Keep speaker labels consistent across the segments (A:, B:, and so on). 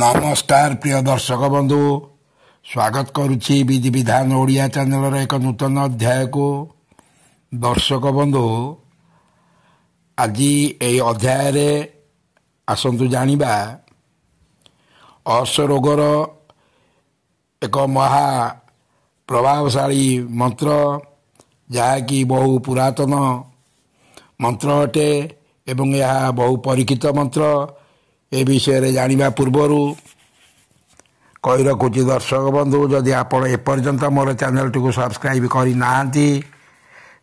A: ନମସ୍କାର ପ୍ରିୟ ଦର୍ଶକ ବନ୍ଧୁ ସ୍ୱାଗତ କରୁଛି ବିଧି ବିଧାନ ଓଡ଼ିଆ ଚ୍ୟାନେଲର ଏକ ନୂତନ ଅଧ୍ୟାୟକୁ ଦର୍ଶକ ବନ୍ଧୁ ଆଜି ଏହି ଅଧ୍ୟାୟରେ ଆସନ୍ତୁ ଜାଣିବା ଅସ ରୋଗର ଏକ ମହା ପ୍ରଭାବଶାଳୀ ମନ୍ତ୍ର ଯାହାକି ବହୁ ପୁରାତନ ମନ୍ତ୍ର ଅଟେ ଏବଂ ଏହା ବହୁ ପରୀକ୍ଷିତ ମନ୍ତ୍ର ଏ ବିଷୟରେ ଜାଣିବା ପୂର୍ବରୁ କହି ରଖୁଛି ଦର୍ଶକ ବନ୍ଧୁ ଯଦି ଆପଣ ଏପର୍ଯ୍ୟନ୍ତ ମୋର ଚ୍ୟାନେଲ୍ଟିକୁ ସବସ୍କ୍ରାଇବ୍ କରିନାହାନ୍ତି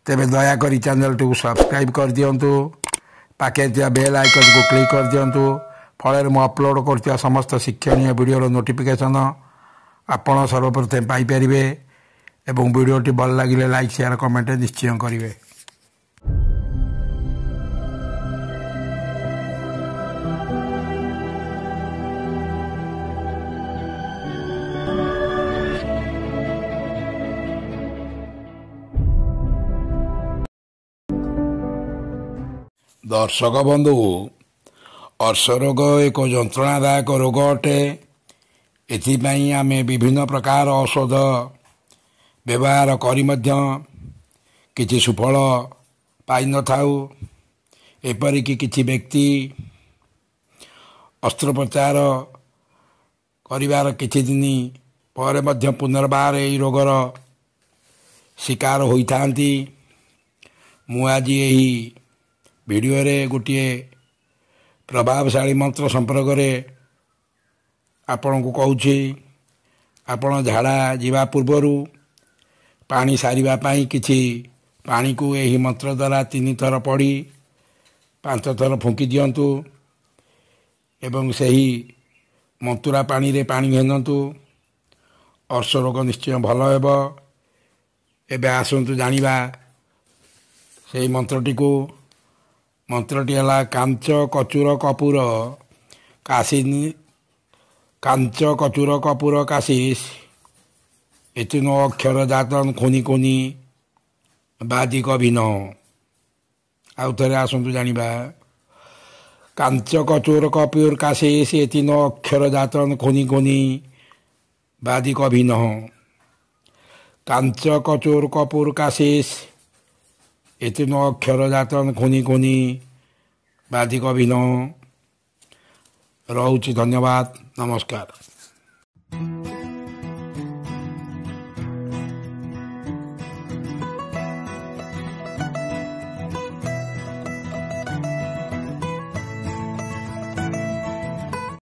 A: ତେବେ ଦୟାକରି ଚ୍ୟାନେଲ୍ଟିକୁ ସବସ୍କ୍ରାଇବ୍ କରିଦିଅନ୍ତୁ ପାଖରେ ଥିବା ବେଲ୍ ଆଇକନ୍କୁ କ୍ଲିକ୍ କରିଦିଅନ୍ତୁ ଫଳରେ ମୁଁ ଅପଲୋଡ଼୍ କରୁଥିବା ସମସ୍ତ ଶିକ୍ଷଣୀୟ ଭିଡ଼ିଓର ନୋଟିଫିକେସନ୍ ଆପଣ ସର୍ବପ୍ରଥମେ ପାଇପାରିବେ ଏବଂ ଭିଡ଼ିଓଟି ଭଲ ଲାଗିଲେ ଲାଇକ୍ ସେୟାର୍ କମେଣ୍ଟ ନିଶ୍ଚୟ କରିବେ দর্শক বন্ধু ଅର୍ଶରୋଗ ଏକ ଯନ୍ତ୍ରଣାଦାୟକ ରୋଗ ଅଟେ ଏଥିପାଇଁ ଆମେ ବିଭିନ୍ନ ପ୍ରକାର ଔଷଧ ବ୍ୟବହାର କରି ମଧ୍ୟ କିଛି ସୁଫଳ ପାଇନଥାଉ ଏପରିକି କିଛି ବ୍ୟକ୍ତି ଅସ୍ତ୍ରୋପଚାର କରିବାର କିଛି ଦିନ ପରେ ମଧ୍ୟ ପୁନର୍ବାର ଏହି ରୋଗର ଶିକାର ହୋଇଥାନ୍ତି ମୁଁ ଆଜି ଏହି ଭିଡ଼ିଓରେ ଗୋଟିଏ ପ୍ରଭାବଶାଳୀ ମନ୍ତ୍ର ସମ୍ପର୍କରେ ଆପଣଙ୍କୁ କହୁଛି ଆପଣ ଝାଡ଼ା ଯିବା ପୂର୍ବରୁ ପାଣି ସାରିବା ପାଇଁ କିଛି ପାଣିକୁ ଏହି ମନ୍ତ୍ର ଦ୍ୱାରା ତିନିଥର ପଡ଼ି ପାଞ୍ଚ ଥର ଫୁଙ୍କି ଦିଅନ୍ତୁ ଏବଂ ସେହି ମନ୍ତୁରା ପାଣିରେ ପାଣି ଘେନ୍ଦନ୍ତୁ ରୋଗ ନିଶ୍ଚୟ ଭଲ ହେବ ଏବେ ଆସନ୍ତୁ ଜାଣିବା ସେହି ମନ୍ତ୍ରଟିକୁ ମନ୍ତ୍ରଟି ହେଲା କାଞ୍ଚ କଚୁର କପୁର କାଶିନି କାଞ୍ଚ କଚୁର କପୁର କାଶିସ୍ ଏଥିନ ଅକ୍ଷର ଜାତନ ଖୋନି ଖୋନି ବାଦି କବିନ ଆଉ ଥରେ ଆସନ୍ତୁ ଜାଣିବା କାଞ୍ଚ କଚୁର କପୁର କାଶିସ୍ ଏଥିନ ଅକ୍ଷର ଜାତନ ଖୋନି ଖୋନି ବାଦି କବିନ কাঞ্চ কচোর কপুর কাশিস 이때 너 결혼했던 고니고니 마디거비노 러우치 던녀밭 나머스카르